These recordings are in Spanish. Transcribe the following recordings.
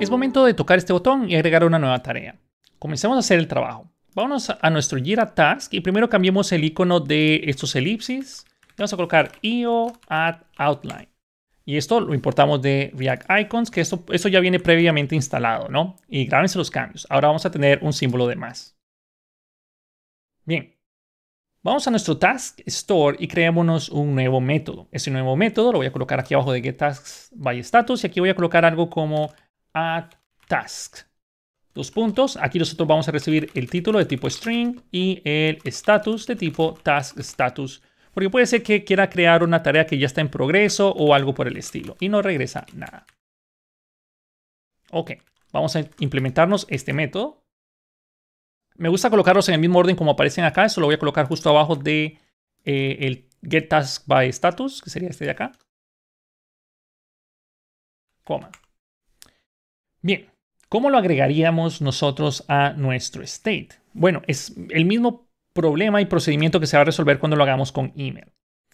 Es momento de tocar este botón y agregar una nueva tarea. Comencemos a hacer el trabajo. Vamos a nuestro Jira Task y primero cambiemos el icono de estos elipsis. Vamos a colocar IO Add Outline. Y esto lo importamos de React Icons, que esto, ya viene previamente instalado, ¿no? Y grábense los cambios. Ahora vamos a tener un símbolo de más. Bien. Vamos a nuestro Task Store y creémonos un nuevo método. Ese nuevo método lo voy a colocar aquí abajo de Get Tasks by Status y aquí voy a colocar algo como add task. Dos puntos. Aquí nosotros vamos a recibir el título de tipo string y el status de tipo task status. Porque puede ser que quiera crear una tarea que ya está en progreso o algo por el estilo. Y no regresa nada. Ok, vamos a implementarnos este método. Me gusta colocarlos en el mismo orden como aparecen acá. Eso lo voy a colocar justo abajo de eh, el get task by status, que sería este de acá. Coma. Bien, ¿cómo lo agregaríamos nosotros a nuestro state? Bueno, es el mismo problema y procedimiento que se va a resolver cuando lo hagamos con email.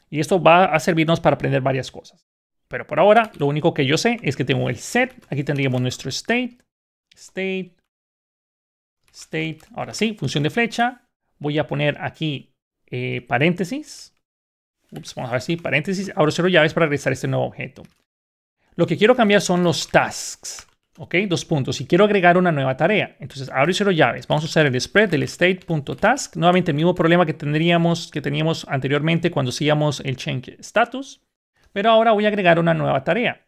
Y esto va a servirnos para aprender varias cosas. Pero por ahora, lo único que yo sé es que tengo el set. Aquí tendríamos nuestro state, state, state. Ahora sí, función de flecha. Voy a poner aquí eh, paréntesis. Ups, vamos a ver si paréntesis. Ahora cero llaves para regresar este nuevo objeto. Lo que quiero cambiar son los tasks. ¿Ok? Dos puntos. Y quiero agregar una nueva tarea. Entonces, abro y cero llaves. Vamos a usar el spread del state.task. Nuevamente, el mismo problema que, tendríamos, que teníamos anteriormente cuando hacíamos el change status. Pero ahora voy a agregar una nueva tarea.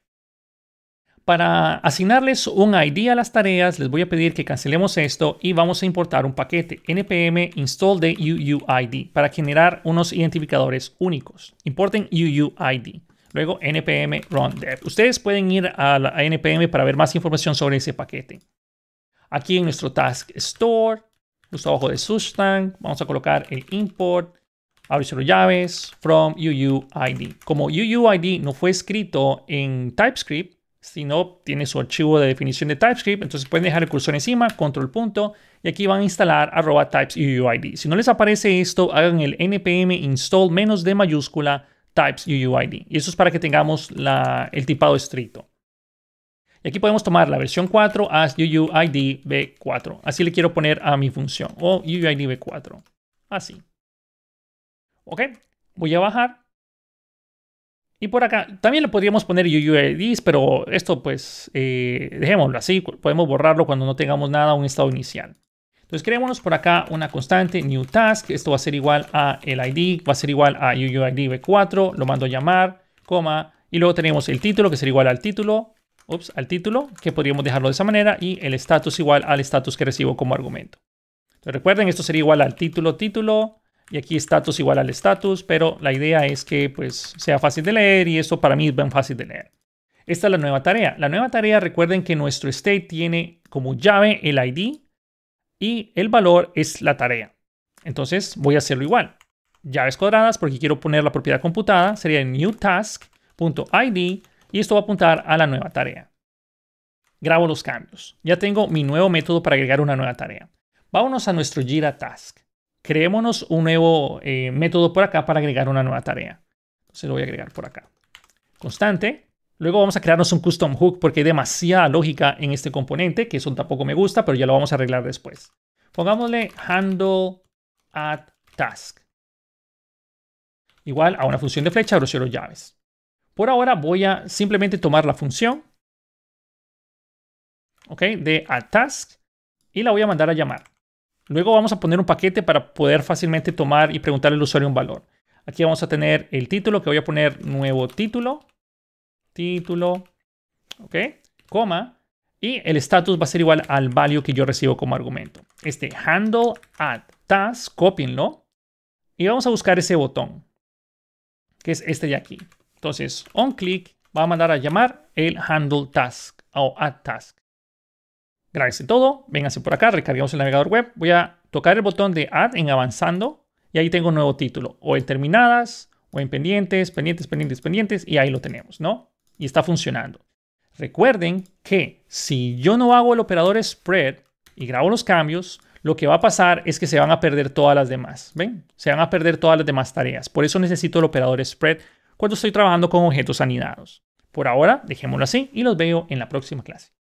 Para asignarles un ID a las tareas, les voy a pedir que cancelemos esto y vamos a importar un paquete npm install de UUID para generar unos identificadores únicos. Importen UUID. Luego npm run dev. Ustedes pueden ir a la npm para ver más información sobre ese paquete. Aquí en nuestro task store, justo abajo de sustank, vamos a colocar el import, abre llaves, from UUID. Como UUID no fue escrito en TypeScript, sino tiene su archivo de definición de TypeScript, entonces pueden dejar el cursor encima, control punto, y aquí van a instalar arroba types UUID. Si no les aparece esto, hagan el npm install menos de mayúscula types UUID. Y eso es para que tengamos el tipado estricto. Y aquí podemos tomar la versión 4 as UUID v4. Así le quiero poner a mi función o UUID v4. Así. Ok, voy a bajar. Y por acá también le podríamos poner UUIDs, pero esto pues eh, dejémoslo así. Podemos borrarlo cuando no tengamos nada, un estado inicial. Entonces creémonos por acá una constante new task. Esto va a ser igual a el ID, va a ser igual a UUID 4 Lo mando a llamar, coma. Y luego tenemos el título que será igual al título. Ups, al título, que podríamos dejarlo de esa manera. Y el status igual al status que recibo como argumento. Entonces recuerden, esto sería igual al título, título. Y aquí status igual al status. Pero la idea es que pues sea fácil de leer. Y esto para mí es bien fácil de leer. Esta es la nueva tarea. La nueva tarea, recuerden que nuestro state tiene como llave el ID y el valor es la tarea. Entonces voy a hacerlo igual. Llaves cuadradas porque quiero poner la propiedad computada. Sería new task.id y esto va a apuntar a la nueva tarea. Grabo los cambios. Ya tengo mi nuevo método para agregar una nueva tarea. Vámonos a nuestro Jira Task. Creémonos un nuevo eh, método por acá para agregar una nueva tarea. Se lo voy a agregar por acá. Constante Luego vamos a crearnos un custom hook porque hay demasiada lógica en este componente, que eso tampoco me gusta, pero ya lo vamos a arreglar después. Pongámosle handle at task. Igual a una función de flecha, grosero llaves. Por ahora voy a simplemente tomar la función ¿ok? de at task y la voy a mandar a llamar. Luego vamos a poner un paquete para poder fácilmente tomar y preguntarle al usuario un valor. Aquí vamos a tener el título, que voy a poner nuevo título título, ¿ok? Coma, y el status va a ser igual al value que yo recibo como argumento. Este handle add task, copienlo, y vamos a buscar ese botón, que es este de aquí. Entonces, on click va a mandar a llamar el handle task o add task. Gracias todo, vénganse por acá, recarguemos el navegador web. Voy a tocar el botón de add en avanzando y ahí tengo un nuevo título, o en terminadas, o en pendientes, pendientes, pendientes, pendientes, y ahí lo tenemos, ¿no? y está funcionando. Recuerden que si yo no hago el operador spread y grabo los cambios, lo que va a pasar es que se van a perder todas las demás. ¿Ven? Se van a perder todas las demás tareas. Por eso necesito el operador spread cuando estoy trabajando con objetos anidados. Por ahora, dejémoslo así y los veo en la próxima clase.